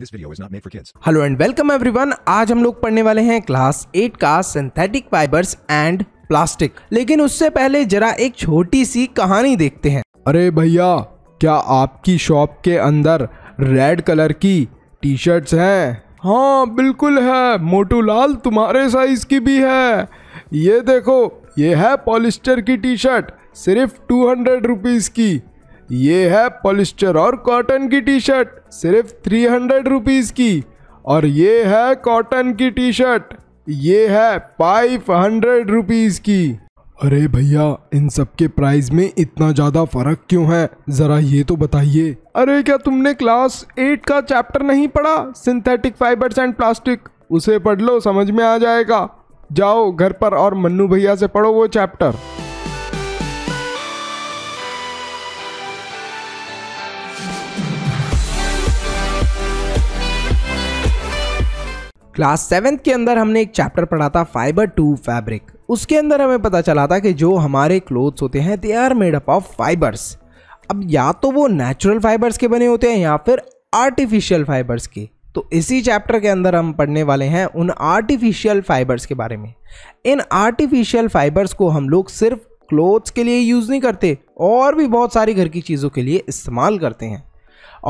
This video is not made for kids. Hello and welcome everyone. आज हम लोग पढ़ने वाले हैं क्लास 8 का सिंथेटिक फाइबर्स एंड प्लास्टिक लेकिन उससे पहले जरा एक छोटी सी कहानी देखते हैं अरे भैया क्या आपकी शॉप के अंदर रेड कलर की टी शर्ट्स है हाँ बिल्कुल है मोटूलाल तुम्हारे साइज की भी है ये देखो ये है पॉलिस्टर की टी शर्ट सिर्फ टू हंड्रेड रुपीज़ की ये है पॉलिस्टर और कॉटन की टी शर्ट सिर्फ थ्री हंड्रेड रुपीज़ की और ये है कॉटन की टी शर्ट ये है फाइव हंड्रेड रुपीज़ की अरे भैया इन सब के प्राइस में इतना ज़्यादा फ़र्क क्यों है ज़रा ये तो बताइए अरे क्या तुमने क्लास एट का चैप्टर नहीं पढ़ा सिंथेटिक फाइबर्स एंड प्लास्टिक उसे पढ़ लो समझ में आ जाएगा जाओ घर पर और मन्नू भैया से पढ़ो वो चैप्टर क्लास सेवेंथ के अंदर हमने एक चैप्टर पढ़ा था फाइबर टू फैब्रिक उसके अंदर हमें पता चला था कि जो हमारे क्लोथ्स होते हैं they are made up of fibres अब या तो वो नेचुरल फाइबर्स के बने होते हैं या फिर आर्टिफिशियल फाइबर्स के तो इसी चैप्टर के अंदर हम पढ़ने वाले हैं उन आर्टिफिशियल फाइबर्स के बारे में इन आर्टिफिशियल फाइबर्स को हम लोग सिर्फ क्लोथ्स के लिए यूज़ नहीं करते और भी बहुत सारी घर की चीज़ों के लिए इस्तेमाल करते हैं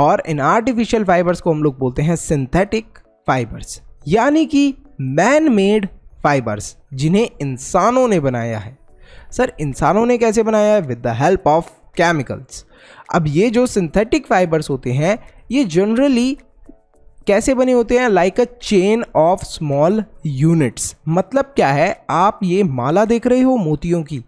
और इन आर्टिफिशियल फाइबर्स को हम लोग बोलते हैं सिंथेटिक फाइबर्स यानी कि मैन मेड फाइबर्स जिन्हें इंसानों ने बनाया है सर इंसानों ने कैसे बनाया है with the help of chemicals अब ये जो सिंथेटिक फाइबर्स होते हैं ये जनरली कैसे बने होते हैं like a chain of small units मतलब क्या है आप ये माला देख रहे हो मोतियों की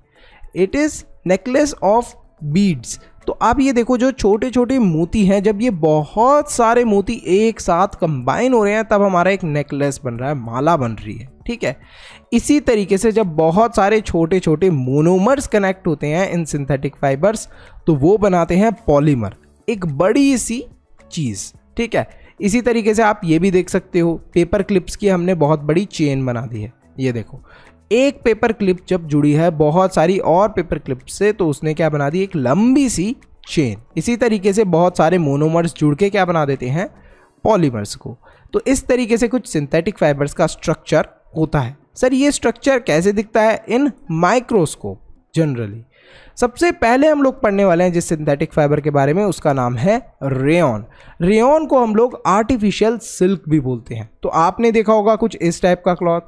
it is necklace of beads तो आप ये देखो जो छोटे छोटे मोती हैं जब ये बहुत सारे मोती एक साथ कंबाइन हो रहे हैं तब हमारा एक नेकलेस बन रहा है माला बन रही है ठीक है इसी तरीके से जब बहुत सारे छोटे छोटे मोनोमर्स कनेक्ट होते हैं इन सिंथेटिक फाइबर्स तो वो बनाते हैं पॉलीमर एक बड़ी सी चीज़ ठीक है इसी तरीके से आप ये भी देख सकते हो पेपर क्लिप्स की हमने बहुत बड़ी चेन बना दी है ये देखो एक पेपर क्लिप जब जुड़ी है बहुत सारी और पेपर क्लिप से तो उसने क्या बना दी एक लंबी सी चेन इसी तरीके से बहुत सारे मोनोमर्स जुड़ के क्या बना देते हैं पॉलीमर्स को तो इस तरीके से कुछ सिंथेटिक फाइबर्स का स्ट्रक्चर होता है सर ये स्ट्रक्चर कैसे दिखता है इन माइक्रोस्कोप जनरली सबसे पहले हम लोग पढ़ने वाले हैं जिस सिंथेटिक फाइबर के बारे में उसका नाम है रेन रेन को हम लोग आर्टिफिशियल सिल्क भी बोलते हैं तो आपने देखा होगा कुछ इस टाइप का क्लॉथ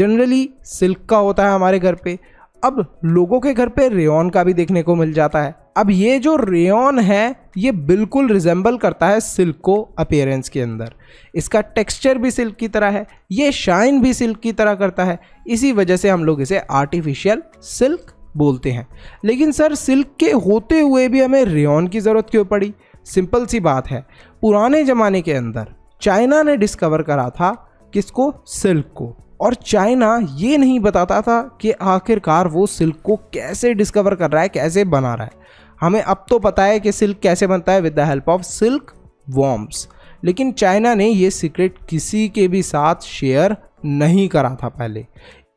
जनरली सिल्क का होता है हमारे घर पे अब लोगों के घर पे रेन का भी देखने को मिल जाता है अब ये जो रेन है ये बिल्कुल रिजेंबल करता है सिल्क को अपेयरेंस के अंदर इसका टेक्सचर भी सिल्क की तरह है ये शाइन भी सिल्क की तरह करता है इसी वजह से हम लोग इसे आर्टिफिशियल सिल्क बोलते हैं लेकिन सर सिल्क के होते हुए भी हमें रेन की ज़रूरत क्यों पड़ी सिंपल सी बात है पुराने ज़माने के अंदर चाइना ने डिस्कवर करा था किसको सिल्क को और चाइना ये नहीं बताता था कि आखिरकार वो सिल्क को कैसे डिस्कवर कर रहा है कैसे बना रहा है हमें अब तो पता है कि सिल्क कैसे बनता है with the help of silk worms लेकिन चाइना ने ये सीक्रेट किसी के भी साथ शेयर नहीं करा था पहले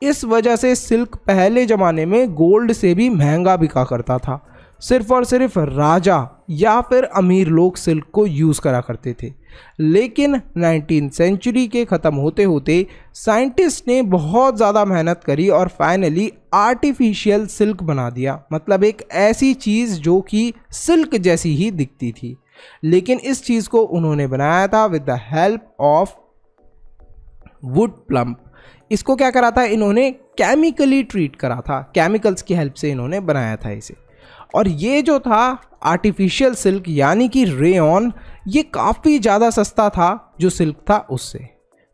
इस वजह से सिल्क पहले ज़माने में गोल्ड से भी महंगा बिका करता था सिर्फ और सिर्फ राजा या फिर अमीर लोग सिल्क को यूज़ करा करते थे लेकिन नाइनटीन सेंचुरी के ख़त्म होते होते साइंटिस्ट ने बहुत ज़्यादा मेहनत करी और फाइनली आर्टिफिशियल सिल्क बना दिया मतलब एक ऐसी चीज़ जो कि सिल्क जैसी ही दिखती थी लेकिन इस चीज़ को उन्होंने बनाया था with the help of wood pulp इसको क्या करा था इन्होंने केमिकली ट्रीट करा था केमिकल्स की हेल्प से इन्होंने बनाया था इसे और ये जो था आर्टिफिशियल सिल्क यानी कि रेन ये काफ़ी ज़्यादा सस्ता था जो सिल्क था उससे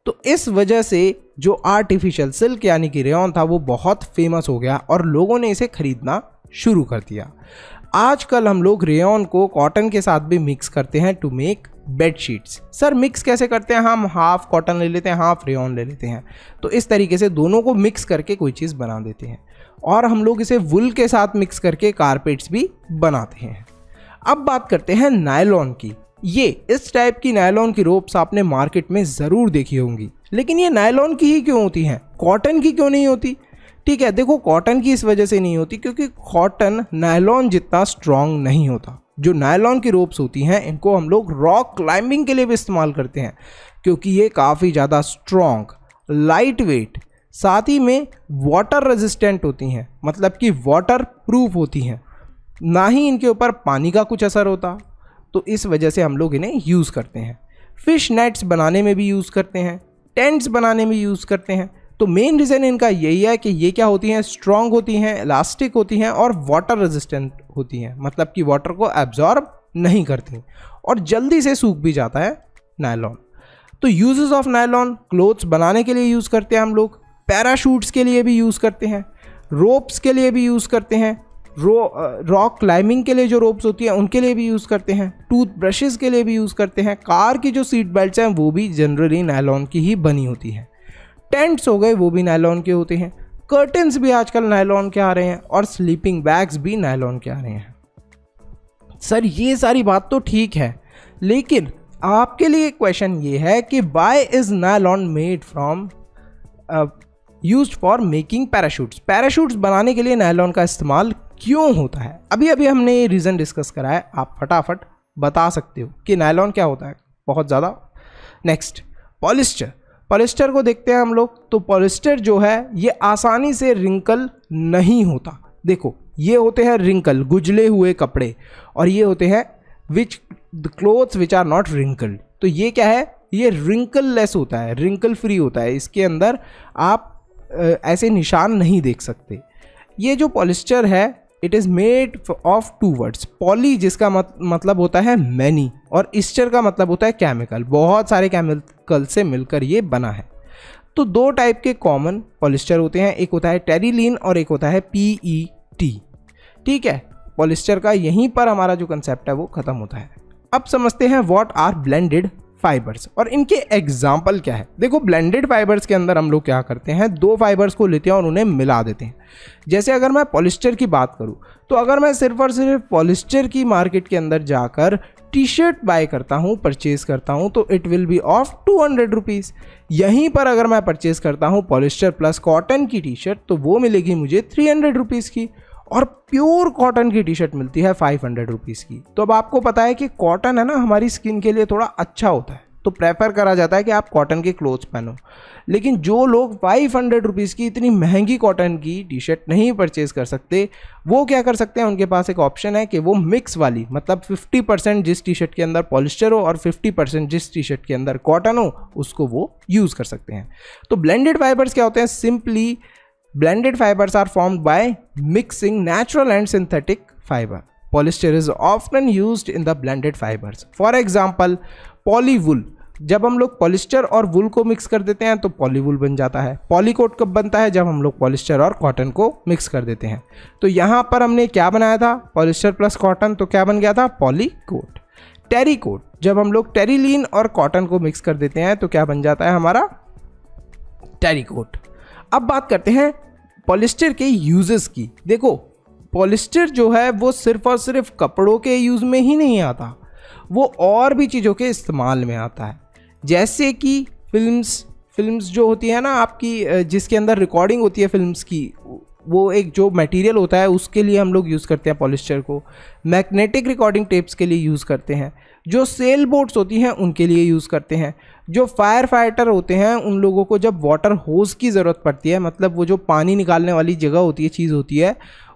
तो इस वजह से जो आर्टिफिशियल सिल्क यानी कि रेन था वो बहुत फेमस हो गया और लोगों ने इसे ख़रीदना शुरू कर दिया आजकल हम लोग रेयन को कॉटन के साथ भी मिक्स करते हैं to make bedsheets sir mix कैसे करते हैं हम हाफ कॉटन ले लेते हैं हाफ रेयन ले लेते हैं तो इस तरीके से दोनों को मिक्स करके कोई चीज़ बना देते हैं और हम लोग इसे वुल के साथ मिक्स करके कारपेट्स भी बनाते हैं अब बात करते हैं नायलॉन की ये इस टाइप की नायलॉन की रोप्स आपने मार्केट में ज़रूर देखी होंगी लेकिन ये नायलॉन की ही क्यों होती हैं कॉटन की क्यों नहीं होती ठीक है देखो कॉटन की इस वजह से नहीं होती क्योंकि कॉटन नायलॉन जितना स्ट्रांग नहीं होता जो नायलॉन की रोप्स होती हैं इनको हम लोग रॉक क्लाइंबिंग के लिए भी इस्तेमाल करते हैं क्योंकि ये काफ़ी ज़्यादा स्ट्रॉन्ग लाइट वेट साथ ही में वाटर रेजिस्टेंट होती हैं मतलब कि वाटर प्रूफ होती हैं ना ही इनके ऊपर पानी का कुछ असर होता तो इस वजह से हम लोग इन्हें यूज़ करते हैं फ़िश नेट्स बनाने में भी यूज़ करते हैं टेंट्स बनाने में यूज़ करते हैं तो मेन रीज़न इनका यही है कि ये क्या होती हैं स्ट्रॉन्ग होती हैं इलास्टिक होती हैं और वाटर रेजिस्टेंट होती हैं मतलब कि वाटर को एब्जॉर्ब नहीं करती और जल्दी से सूख भी जाता है नायलॉन तो यूजेस ऑफ नायलॉन क्लोथ्स बनाने के लिए यूज़ करते हैं हम लोग पैराशूट्स के लिए भी यूज़ करते हैं रोप्स के लिए भी यूज़ करते हैं रो रॉक क्लाइंबिंग के लिए जो रोप्स होती हैं उनके लिए भी यूज़ करते हैं टूथ ब्रशेज़ के लिए भी यूज़ करते हैं कार की जो सीट बेल्ट हैं वो भी जनरली नायलॉन की ही बनी होती हैं टेंट्स हो गए वो भी नायलॉन के होते हैं कर्टन्स भी आजकल नायलॉन के आ रहे हैं और स्लीपिंग बैग्स भी नायलॉन के आ रहे हैं सर ये सारी बात तो ठीक है लेकिन आपके लिए क्वेश्चन ये है कि why is nylon made from use for making parachutes parachutes बनाने के लिए नायलॉन का इस्तेमाल क्यों होता है अभी अभी हमने ये रीज़न डिस्कस करा है आप फटाफट बता सकते हो कि नायलॉन क्या होता है बहुत ज़्यादा नेक्स्ट पॉलिस्टर पॉलिस्टर को देखते हैं हम लोग तो पॉलिस्टर जो है ये आसानी से रिंकल नहीं होता देखो ये होते हैं रिंकल गुजले हुए कपड़े और ये होते हैं which clothes which are not wrinkled तो ये क्या है ये रिंकल लेस होता है रिंकल फ्री होता है इसके अंदर आप ऐसे निशान नहीं देख सकते ये जो पॉलिस्टर है it is made of two words poly जिसका मत, मतलब होता है मैनी और इस्टर का मतलब होता है केमिकल बहुत सारे केमिकल से मिलकर ये बना है तो दो टाइप के कॉमन पॉलिस्टर होते हैं एक होता है टेरिलीन और एक होता है पी ई टी ठीक है पॉलिस्टर का यहीं पर हमारा जो कंसेप्ट है वो ख़त्म होता है अब समझते हैं वॉट आर ब्लेंडेड फाइबर्स और इनके एग्जाम्पल क्या है देखो ब्लेंडेड फाइबर्स के अंदर हम लोग क्या करते हैं दो फाइबर्स को लेते हैं और उन्हें मिला देते हैं जैसे अगर मैं पॉलिस्टर की बात करूँ तो अगर मैं सिर्फ और सिर्फ पॉलिस्टर की मार्केट के अंदर जाकर टी शर्ट बाय करता हूँ परचेज़ करता हूँ तो it will be of two hundred rupees यहीं पर अगर मैं परचेज़ करता हूँ पॉलिस्टर प्लस कॉटन की टी शर्ट तो वो मिलेगी मुझे थ्री हंड्रेड रुपीज़ की और प्योर कॉटन की टी शर्ट मिलती है फाइव हंड्रेड रुपीज़ की तो अब आपको पता है कि कॉटन है ना हमारी स्किन के लिए थोड़ा अच्छा होता है तो प्रेफर करा जाता है कि आप कॉटन के क्लोथ्स पहनो लेकिन जो लोग फाइव हंड्रेड रुपीज़ की इतनी महंगी कॉटन की टी शर्ट नहीं परचेज़ कर सकते वो क्या कर सकते हैं उनके पास एक ऑप्शन है कि वो मिक्स वाली मतलब फिफ्टी परसेंट जिस टी शर्ट के अंदर पॉलिस्टर हो और फिफ्टी परसेंट जिस टी शर्ट के अंदर कॉटन हो उसको वो यूज़ कर सकते हैं तो ब्लेंडेड फाइबर्स क्या होते हैं simply Blended fibers are formed by mixing natural and synthetic fiber. Polyester is often used in the blended fibers. For example, polywool. जब हम लोग पॉलिस्टर और वुल को मिक्स कर देते हैं तो पॉलीवुल बन जाता है पॉलीकोट कब बनता है जब हम लोग पॉलिस्टर और कॉटन को मिक्स कर देते हैं तो यहाँ पर हमने क्या बनाया था पॉलिस्टर प्लस कॉटन तो क्या बन गया था पॉलीकोट टेरिकोट जब हम लोग टेरीलिन और कॉटन को मिक्स कर देते हैं तो क्या बन जाता है हमारा टेरिकोट अब बात करते हैं पॉलिस्टर के यूजेस की देखो पॉलिस्टर जो है वो सिर्फ और सिर्फ कपड़ों के यूज़ में ही नहीं आता वो और भी चीज़ों के इस्तेमाल में आता है जैसे कि फिल्म्स फिल्म्स जो होती है ना आपकी जिसके अंदर रिकॉर्डिंग होती है फिल्म्स की वो एक जो मटेरियल होता है उसके लिए हम लोग यूज़ करते हैं पॉलिस्टर को मैग्नेटिक रिकॉर्डिंग टेप्स के लिए यूज़ करते हैं जो सेल बोट्स होती हैं उनके लिए यूज़ करते हैं जो फायर फाइटर होते हैं उन लोगों को जब वाटर होज की ज़रूरत पड़ती है मतलब वो जो पानी निकालने वाली जगह होती है चीज़ होती है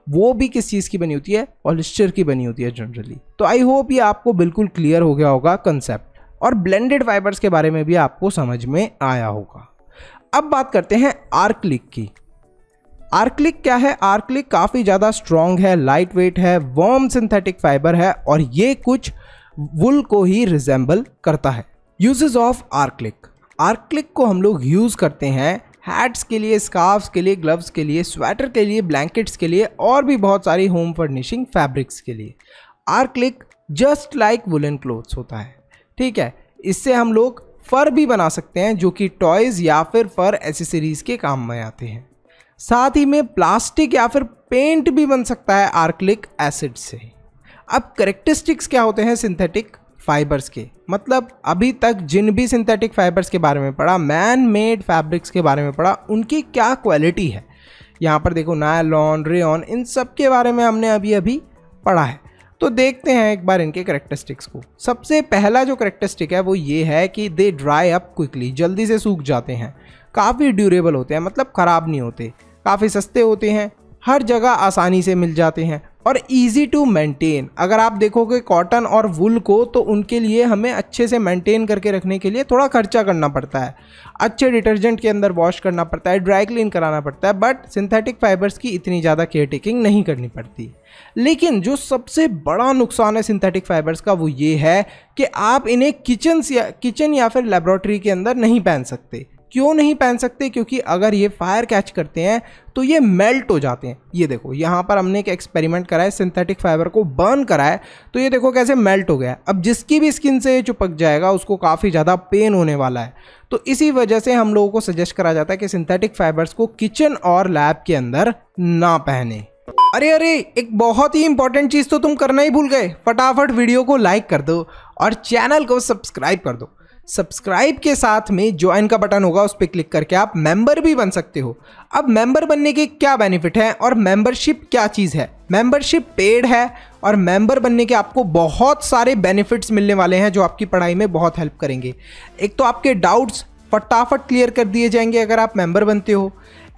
वो भी किस चीज़ की बनी होती है पॉलिस्टर की बनी होती है जनरली तो आई होप ये आपको बिल्कुल क्लियर हो गया होगा कंसेप्ट और ब्लेंडेड फाइबर्स के बारे में भी आपको समझ में आया होगा अब बात करते हैं आर्क लिक की आर्कलिक क्या है आर्कलिक काफ़ी ज़्यादा स्ट्रॉन्ग है लाइट वेट है वॉर्म सिंथेटिक फाइबर है और ये कुछ वुल को ही रिजेंबल करता है यूजेज ऑफ आर्कलिक आर्कलिक को हम लोग यूज़ करते हैं हैट्स के लिए स्कार्फ्स के लिए ग्लव्स के लिए स्वेटर के लिए ब्लैंकेट्स के लिए और भी बहुत सारी होम फर्निशिंग फैब्रिक्स के लिए acrylic just like woollen clothes होता है ठीक है इससे हम लोग फर भी बना सकते हैं जो कि टॉयज़ या फिर फर एसेसरीज़ के काम में आते हैं साथ ही में प्लास्टिक या फिर पेंट भी बन सकता है आर्कलिक एसिड से अब करेक्टरिस्टिक्स क्या होते हैं सिंथेटिक फाइबर्स के मतलब अभी तक जिन भी सिंथेटिक फाइबर्स के बारे में पढ़ा मैन मेड फैब्रिक्स के बारे में पढ़ा उनकी क्या क्वालिटी है यहाँ पर देखो नायलॉन रेन इन सब के बारे में हमने अभी अभी पढ़ा है तो देखते हैं एक बार इनके करेक्टरिस्टिक्स को सबसे पहला जो करेक्टरिस्टिक है वो ये है कि दे ड्राई अप क्विकली जल्दी से सूख जाते हैं काफ़ी ड्यूरेबल होते हैं मतलब ख़राब नहीं होते काफ़ी सस्ते होते हैं हर जगह आसानी से मिल जाते हैं और इजी टू मेंटेन अगर आप देखोगे कॉटन और वुल को तो उनके लिए हमें अच्छे से मेंटेन करके रखने के लिए थोड़ा खर्चा करना पड़ता है अच्छे डिटर्जेंट के अंदर वॉश करना पड़ता है ड्राई क्लीन कराना पड़ता है बट सिंथेटिक फाइबर्स की इतनी ज़्यादा केयर टेकिंग नहीं करनी पड़ती लेकिन जो सबसे बड़ा नुकसान है सिंथेटिक फाइबर्स का वो ये है कि आप इन्हें किचन या किचन या फिर लेबॉरेटरी के अंदर नहीं पहन सकते क्यों नहीं पहन सकते क्योंकि अगर ये फायर कैच करते हैं तो ये मेल्ट हो जाते हैं ये देखो यहाँ पर हमने एक एक्सपेरिमेंट करा है सिंथेटिक फाइबर को बर्न है तो ये देखो कैसे मेल्ट हो गया अब जिसकी भी स्किन से ये चिपक जाएगा उसको काफ़ी ज़्यादा पेन होने वाला है तो इसी वजह से हम लोगों को सजेस्ट करा जाता है कि सिंथेटिक फाइबर्स को किचन और लैब के अंदर ना पहने अरे अरे एक बहुत ही इंपॉर्टेंट चीज़ तो तुम करना ही भूल गए फटाफट वीडियो को लाइक कर दो और चैनल को सब्सक्राइब कर दो सब्सक्राइब के साथ में ज्वाइन का बटन होगा उस पर क्लिक करके आप मेंबर भी बन सकते हो अब मेंबर बनने के क्या बेनिफिट हैं और मेंबरशिप क्या चीज़ है मेंबरशिप पेड है और मेंबर बनने के आपको बहुत सारे बेनिफिट्स मिलने वाले हैं जो आपकी पढ़ाई में बहुत हेल्प करेंगे एक तो आपके डाउट्स फटाफट क्लियर कर दिए जाएंगे अगर आप मेंबर बनते हो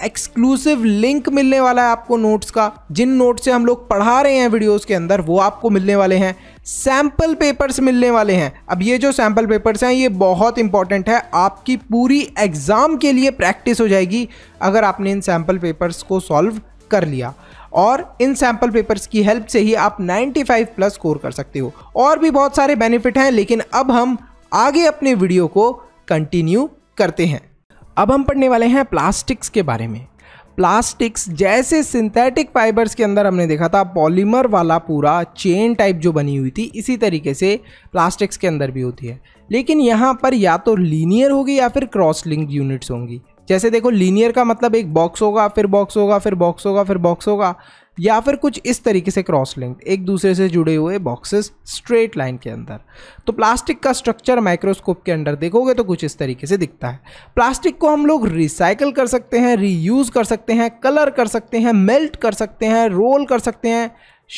एक्सक्लूसिव लिंक मिलने वाला है आपको नोट्स का जिन नोट्स से हम लोग पढ़ा रहे हैं वीडियोस के अंदर वो आपको मिलने वाले हैं सैंपल पेपर्स मिलने वाले हैं अब ये जो सैंपल पेपर्स हैं ये बहुत इंपॉर्टेंट है आपकी पूरी एग्ज़ाम के लिए प्रैक्टिस हो जाएगी अगर आपने इन सैंपल पेपर्स को सॉल्व कर लिया और इन सैम्पल पेपर्स की हेल्प से ही आप 95 प्लस स्कोर कर सकते हो और भी बहुत सारे बेनिफिट हैं लेकिन अब हम आगे अपने वीडियो को कंटिन्यू करते हैं अब हम पढ़ने वाले हैं प्लास्टिक्स के बारे में प्लास्टिक्स जैसे सिंथेटिक फाइबर्स के अंदर हमने देखा था पॉलीमर वाला पूरा चेन टाइप जो बनी हुई थी इसी तरीके से प्लास्टिक्स के अंदर भी होती है लेकिन यहाँ पर या तो लीनियर होगी या फिर क्रॉस लिंक यूनिट्स होंगी जैसे देखो लीनियर का मतलब एक बॉक्स होगा फिर बॉक्स होगा फिर बॉक्स होगा फिर बॉक्स होगा या फिर कुछ इस तरीके से क्रॉस लिंक एक दूसरे से जुड़े हुए बॉक्सेस स्ट्रेट लाइन के अंदर तो प्लास्टिक का स्ट्रक्चर माइक्रोस्कोप के अंदर देखोगे तो कुछ इस तरीके से दिखता है प्लास्टिक को हम लोग रिसाइकल कर सकते हैं रीयूज़ कर सकते हैं कलर कर सकते हैं मेल्ट कर सकते हैं रोल कर सकते हैं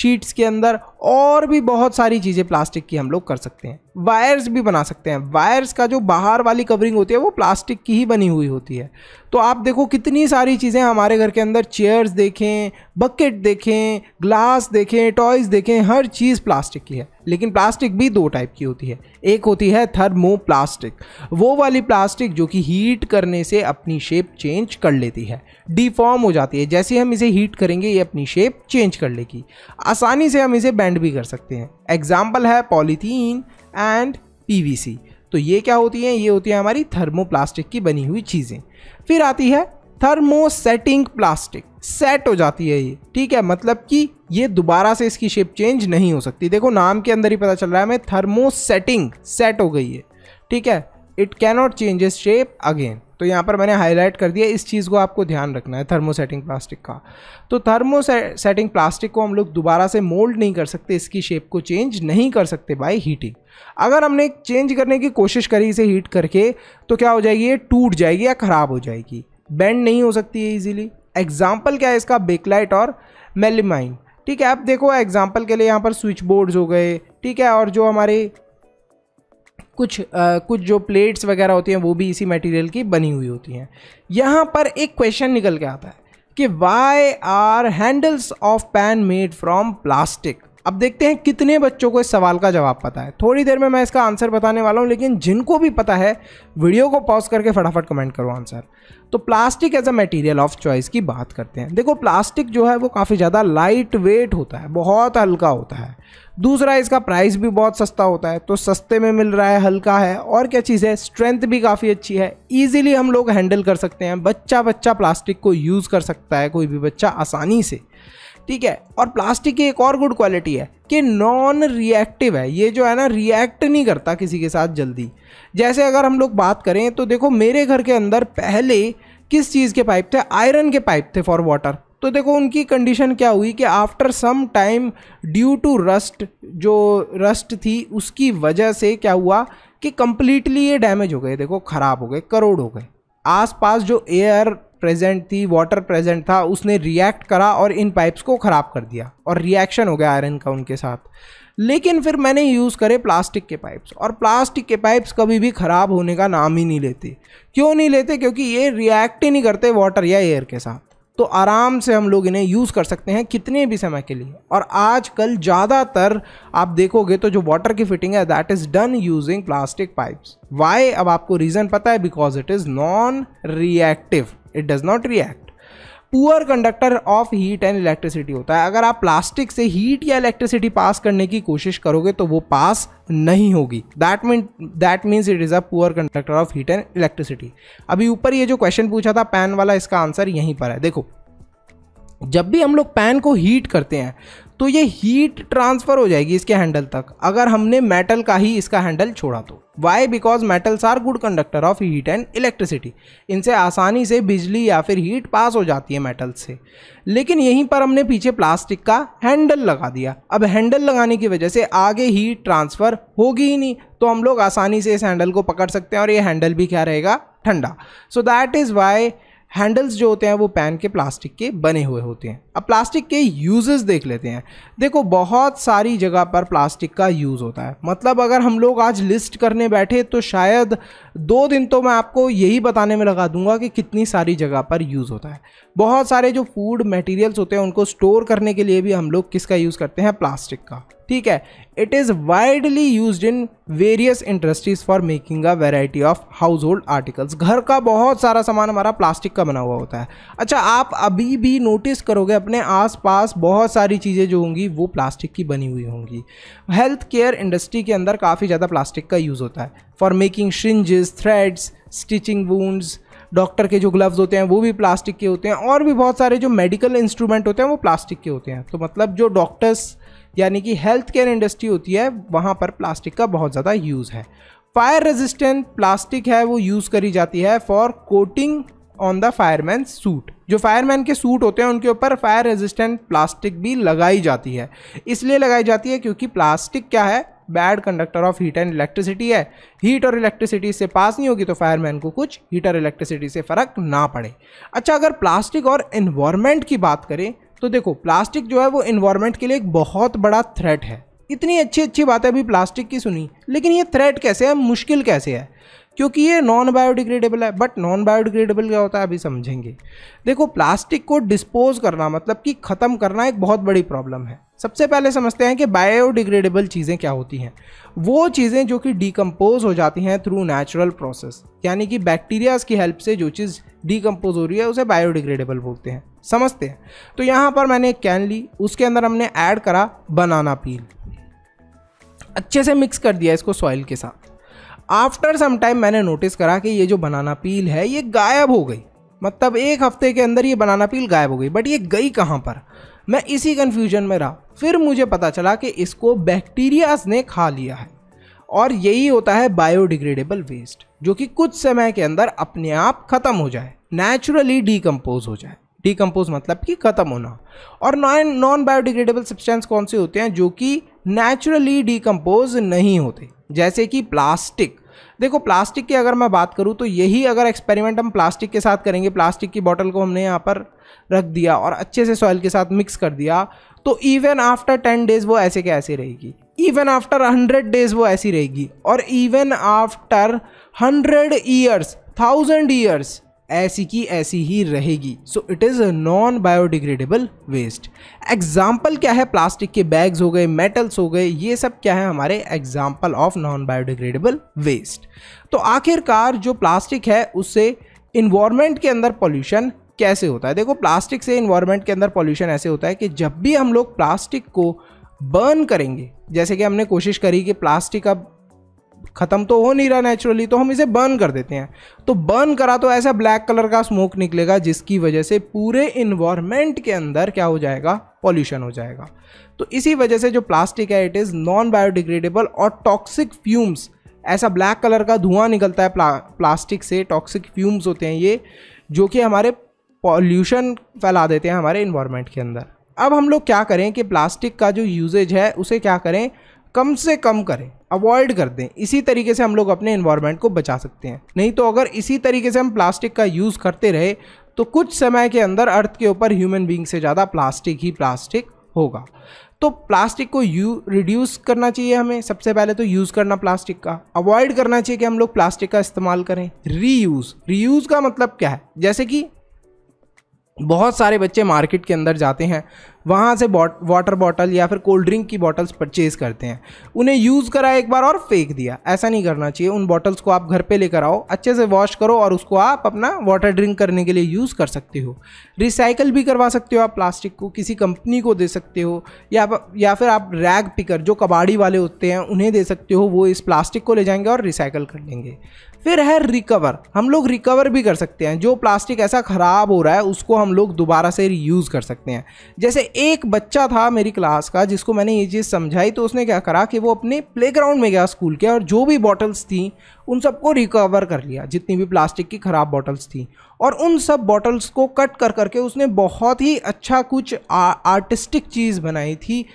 शीट्स के अंदर और भी बहुत सारी चीज़ें प्लास्टिक की हम लोग कर सकते हैं वायर्स भी बना सकते हैं वायर्स का जो बाहर वाली कवरिंग होती है वो प्लास्टिक की ही बनी हुई होती है तो आप देखो कितनी सारी चीज़ें हमारे घर के अंदर चेयर्स देखें बकेट देखें ग्लास देखें टॉयज़ देखें हर चीज़ प्लास्टिक की है लेकिन प्लास्टिक भी दो टाइप की होती है एक होती है प्लास्टिक वो वाली प्लास्टिक जो कि हीट करने से अपनी शेप चेंज कर लेती है डिफॉर्म हो जाती है जैसे हम इसे हीट करेंगे ये अपनी शेप चेंज कर लेगी आसानी से हम इसे बैंड भी कर सकते हैं एग्जाम्पल है पॉलीथीन एंड पी तो ये क्या होती हैं ये होती है हमारी थर्मोप्लास्टिक की बनी हुई चीज़ें फिर आती है थर्मोसेटिंग प्लास्टिक सेट हो जाती है ये ठीक है मतलब कि ये दोबारा से इसकी शेप चेंज नहीं हो सकती देखो नाम के अंदर ही पता चल रहा है हमें थर्मोसेटिंग सेट हो गई है ठीक है it cannot change its shape again तो यहाँ पर मैंने हाईलाइट कर दिया इस चीज़ को आपको ध्यान रखना है थर्मोसेटिंग प्लास्टिक का तो थर्मोसेटिंग प्लास्टिक को हम लोग दोबारा से मोल्ड नहीं कर सकते इसकी शेप को चेंज नहीं कर सकते बाई हीटिंग अगर हमने चेंज करने की कोशिश करी इसे हीट करके तो क्या हो जाएगी ये टूट जाएगी या ख़राब हो जाएगी बैंड नहीं हो सकती है ईजिली एग्जाम्पल क्या है इसका बेकलाइट और मेलिमाइन ठीक है आप देखो एग्जाम्पल के लिए यहाँ पर स्विच बोर्ड्स हो गए ठीक है और जो हमारे कुछ आ, कुछ जो प्लेट्स वगैरह होती हैं वो भी इसी मटेरियल की बनी हुई होती हैं यहाँ पर एक क्वेश्चन निकल के आता है कि why are handles of pan made from plastic अब देखते हैं कितने बच्चों को इस सवाल का जवाब पता है थोड़ी देर में मैं इसका आंसर बताने वाला हूँ लेकिन जिनको भी पता है वीडियो को पॉज करके फटाफट कमेंट करो आंसर तो plastic as a material of choice की बात करते हैं देखो प्लास्टिक जो है वो काफ़ी ज़्यादा लाइट वेट होता है बहुत हल्का होता है दूसरा इसका प्राइस भी बहुत सस्ता होता है तो सस्ते में मिल रहा है हल्का है और क्या चीज़ है स्ट्रेंथ भी काफ़ी अच्छी है ईजिली हम लोग हैंडल कर सकते हैं बच्चा बच्चा प्लास्टिक को यूज़ कर सकता है कोई भी बच्चा आसानी से ठीक है और प्लास्टिक की एक और गुड क्वालिटी है कि नॉन रिएक्टिव है ये जो है ना रिएक्ट नहीं करता किसी के साथ जल्दी जैसे अगर हम लोग बात करें तो देखो मेरे घर के अंदर पहले किस चीज़ के पाइप थे आयरन के पाइप थे फॉर वाटर तो देखो उनकी कंडीशन क्या हुई कि after some time due to rust जो रस्ट थी उसकी वजह से क्या हुआ कि कम्प्लीटली ये डैमेज हो गए देखो ख़राब हो गए करोड़ हो गए आसपास जो एयर प्रेजेंट थी वाटर प्रेजेंट था उसने रिएक्ट करा और इन पाइप्स को ख़राब कर दिया और रिएक्शन हो गया आयरन का उनके साथ लेकिन फिर मैंने यूज़ करे प्लास्टिक के पाइप्स और प्लास्टिक के पाइप्स कभी भी ख़राब होने का नाम ही नहीं लेते क्यों नहीं लेते क्योंकि ये रिएक्ट ही नहीं करते वाटर या एयर के साथ तो आराम से हम लोग इन्हें यूज़ कर सकते हैं कितने भी समय के लिए और आजकल ज़्यादातर आप देखोगे तो जो वाटर की फिटिंग है that is done using plastic pipes why अब आपको रीज़न पता है because it is non reactive it does not react poor conductor of heat and electricity होता है अगर आप प्लास्टिक से हीट या इलेक्ट्रिसिटी पास करने की कोशिश करोगे तो वो पास नहीं होगी that mean that means it is a poor conductor of heat and electricity अभी ऊपर ये जो क्वेश्चन पूछा था पैन वाला इसका आंसर यहीं पर है देखो जब भी हम लोग पैन को हीट करते हैं तो ये हीट ट्रांसफ़र हो जाएगी इसके हैंडल तक अगर हमने मेटल का ही इसका हैंडल छोड़ा तो why because metals are good conductor of heat and electricity इनसे आसानी से बिजली या फिर हीट पास हो जाती है मेटल से लेकिन यहीं पर हमने पीछे प्लास्टिक का हैंडल लगा दिया अब हैंडल लगाने की वजह से आगे हीट ट्रांसफ़र होगी ही नहीं तो हम लोग आसानी से इस हैंडल को पकड़ सकते हैं और ये हैंडल भी क्या रहेगा ठंडा so that is why handles जो होते हैं वो पैन के प्लास्टिक के बने हुए होते हैं अब प्लास्टिक के यूजेस देख लेते हैं देखो बहुत सारी जगह पर प्लास्टिक का यूज़ होता है मतलब अगर हम लोग आज लिस्ट करने बैठे तो शायद दो दिन तो मैं आपको यही बताने में लगा दूंगा कि कितनी सारी जगह पर यूज़ होता है बहुत सारे जो फूड मटेरियल्स होते हैं उनको स्टोर करने के लिए भी हम लोग किसका यूज़ करते हैं प्लास्टिक का ठीक है it is widely use in various industries for making a variety of household articles घर का बहुत सारा सामान हमारा प्लास्टिक का बना हुआ होता है अच्छा आप अभी भी नोटिस करोगे अपने आस पास बहुत सारी चीज़ें जो होंगी वो प्लास्टिक की बनी हुई होंगी हेल्थ केयर इंडस्ट्री के अंदर काफ़ी ज़्यादा प्लास्टिक का यूज़ होता है for making syringes threads stitching wounds doctor के जो ग्लव्स होते हैं वो भी प्लास्टिक के होते हैं और भी बहुत सारे जो मेडिकल इंस्ट्रूमेंट होते हैं वो प्लास्टिक के होते हैं तो मतलब जो डॉक्टर्स यानी कि हेल्थ केयर इंडस्ट्री होती है वहाँ पर प्लास्टिक का बहुत ज़्यादा यूज़ है फायर रेजिस्टेंट प्लास्टिक है वो यूज़ करी जाती है for coating on the fireman suit जो फायरमैन के सूट होते हैं उनके ऊपर फायर रेजिस्टेंट प्लास्टिक भी लगाई जाती है इसलिए लगाई जाती है क्योंकि प्लास्टिक क्या है bad conductor of heat and electricity है हीट और इलेक्ट्रिसिटी से पास नहीं होगी तो फायरमैन को कुछ हीट और इलेक्ट्रिसिटी से फ़र्क ना पड़े अच्छा अगर प्लास्टिक और इन्वायरमेंट की बात करें तो देखो प्लास्टिक जो है वो इन्वायरमेंट के लिए एक बहुत बड़ा थ्रेट है इतनी अच्छी अच्छी बातें अभी प्लास्टिक की सुनी लेकिन ये थ्रेट कैसे है मुश्किल कैसे है क्योंकि ये नॉन बायोडिग्रेडेबल है बट नॉन बायोडिग्रेडेबल क्या होता है अभी समझेंगे देखो प्लास्टिक को डिस्पोज करना मतलब कि ख़त्म करना एक बहुत बड़ी प्रॉब्लम है सबसे पहले समझते हैं कि बायोडिग्रेडेबल चीज़ें क्या होती हैं वो चीज़ें जो कि डिकम्पोज हो जाती हैं थ्रू नेचुरल प्रोसेस यानी कि बैक्टीरियाज की हेल्प से जो चीज़ डिकम्पोज हो रही है उसे बायोडिग्रेडेबल बोलते हैं समझते हैं तो यहाँ पर मैंने एक कैन ली उसके अंदर हमने ऐड करा बनाना पील अच्छे से मिक्स कर दिया इसको सॉइल के साथ आफ्टर सम टाइम मैंने नोटिस करा कि ये जो बनाना पील है ये गायब हो गई मतलब एक हफ्ते के अंदर ये बनाना पील गायब हो गई बट ये गई कहाँ पर मैं इसी कन्फ्यूजन में रहा फिर मुझे पता चला कि इसको बैक्टीरियाज ने खा लिया है और यही होता है बायोडिग्रेडेबल वेस्ट जो कि कुछ समय के अंदर अपने आप ख़त्म हो जाए नेचुरली डीकम्पोज हो जाए डीकम्पोज मतलब कि ख़त्म होना और नॉन नॉन बायोडिग्रेडेबल सब्सटेंस कौन से होते हैं जो कि नेचुरली डीकम्पोज नहीं होते जैसे कि प्लास्टिक देखो प्लास्टिक की अगर मैं बात करूँ तो यही अगर एक्सपेरिमेंट हम प्लास्टिक के साथ करेंगे प्लास्टिक की बॉटल को हमने यहाँ पर रख दिया और अच्छे से सॉइल के साथ मिक्स कर दिया तो इवन आफ्टर टेन डेज़ वो ऐसे के ऐसे रहेगी इवन आफ्टर हंड्रेड डेज़ वो ऐसी रहेगी और even after hundred years thousand years ऐसी की ऐसी ही रहेगी so it is a non biodegradable waste example क्या है प्लास्टिक के बैग्स हो गए मेटल्स हो गए ये सब क्या है हमारे example of non biodegradable waste तो आखिरकार जो प्लास्टिक है उससे इन्वामेंट के अंदर पॉल्यूशन कैसे होता है देखो प्लास्टिक से इन्वायरमेंट के अंदर पॉल्यूशन ऐसे होता है कि जब भी हम लोग प्लास्टिक को बर्न करेंगे जैसे कि हमने कोशिश करी कि प्लास्टिक अब ख़त्म तो हो नहीं रहा नेचुरली तो हम इसे बर्न कर देते हैं तो बर्न करा तो ऐसा ब्लैक कलर का स्मोक निकलेगा जिसकी वजह से पूरे इन्वायरमेंट के अंदर क्या हो जाएगा पॉल्यूशन हो जाएगा तो इसी वजह से जो प्लास्टिक है इट इज़ नॉन बायोडिग्रेडेबल और टॉक्सिक फ्यूम्स ऐसा ब्लैक कलर का धुआं निकलता है प्ला, प्लास्टिक से टॉक्सिक फ्यूम्स होते हैं ये जो कि हमारे पॉल्यूशन फैला देते हैं हमारे इन्वायरमेंट के अंदर अब हम लोग क्या करें कि प्लास्टिक का जो यूजेज है उसे क्या करें कम से कम करें अवॉइड कर दें इसी तरीके से हम लोग अपने इन्वायरमेंट को बचा सकते हैं नहीं तो अगर इसी तरीके से हम प्लास्टिक का यूज़ करते रहे तो कुछ समय के अंदर अर्थ के ऊपर ह्यूमन बींग से ज़्यादा प्लास्टिक ही प्लास्टिक होगा तो प्लास्टिक को यू रिड्यूस करना चाहिए हमें सबसे पहले तो यूज़ करना प्लास्टिक का अवॉइड करना चाहिए कि हम लोग प्लास्टिक का इस्तेमाल करें रीयूज़ रीयूज़ का मतलब क्या है जैसे कि बहुत सारे बच्चे मार्केट के अंदर जाते हैं वहाँ से बॉट वाटर बॉटल या फिर कोल्ड ड्रिंक की बॉटल्स परचेज करते हैं उन्हें यूज़ करा एक बार और फेंक दिया ऐसा नहीं करना चाहिए उन बॉटल्स को आप घर पे लेकर आओ अच्छे से वॉश करो और उसको आप अपना वाटर ड्रिंक करने के लिए यूज़ कर सकते हो रिसाइकल भी करवा सकते हो आप प्लास्टिक को किसी कंपनी को दे सकते हो या या फिर आप रैग पिकर जो कबाड़ी वाले होते हैं उन्हें दे सकते हो वो इस प्लास्टिक को ले जाएंगे और रिसाइकल कर लेंगे फिर है रिकवर हम लोग रिकवर भी कर सकते हैं जो प्लास्टिक ऐसा ख़राब हो रहा है उसको हम लोग दोबारा से रीयूज़ कर सकते हैं जैसे एक बच्चा था मेरी क्लास का जिसको मैंने ये चीज़ समझाई तो उसने क्या करा कि वो अपने प्ले में गया स्कूल के और जो भी बॉटल्स थी उन सबको रिकवर कर लिया जितनी भी प्लास्टिक की ख़राब बॉटल्स थी और उन सब बॉटल्स को कट कर करके उसने बहुत ही अच्छा कुछ आ, आर्टिस्टिक चीज़ बनाई थी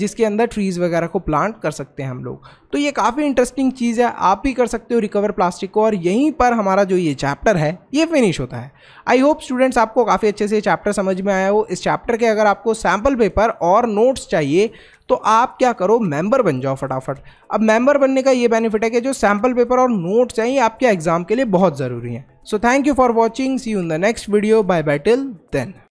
जिसके अंदर ट्रीज़ वगैरह को प्लांट कर सकते हैं हम लोग तो ये काफ़ी इंटरेस्टिंग चीज़ है आप भी कर सकते हो रिकवर प्लास्टिक को और यहीं पर हमारा जो ये चैप्टर है ये फिनिश होता है आई होप स्टूडेंट्स आपको काफ़ी अच्छे से ये चैप्टर समझ में आया हो इस चैप्टर के अगर आपको सैम्पल पेपर और नोट्स चाहिए तो आप क्या करो मेंबर बन जाओ फटाफट अब मेंबर बनने का ये बेनिफिट है कि जो सैम्पल पेपर और नोट्स हैं ये आपके एग्जाम के लिए बहुत ज़रूरी हैं so thank you for watching see you in the next video bye bye till then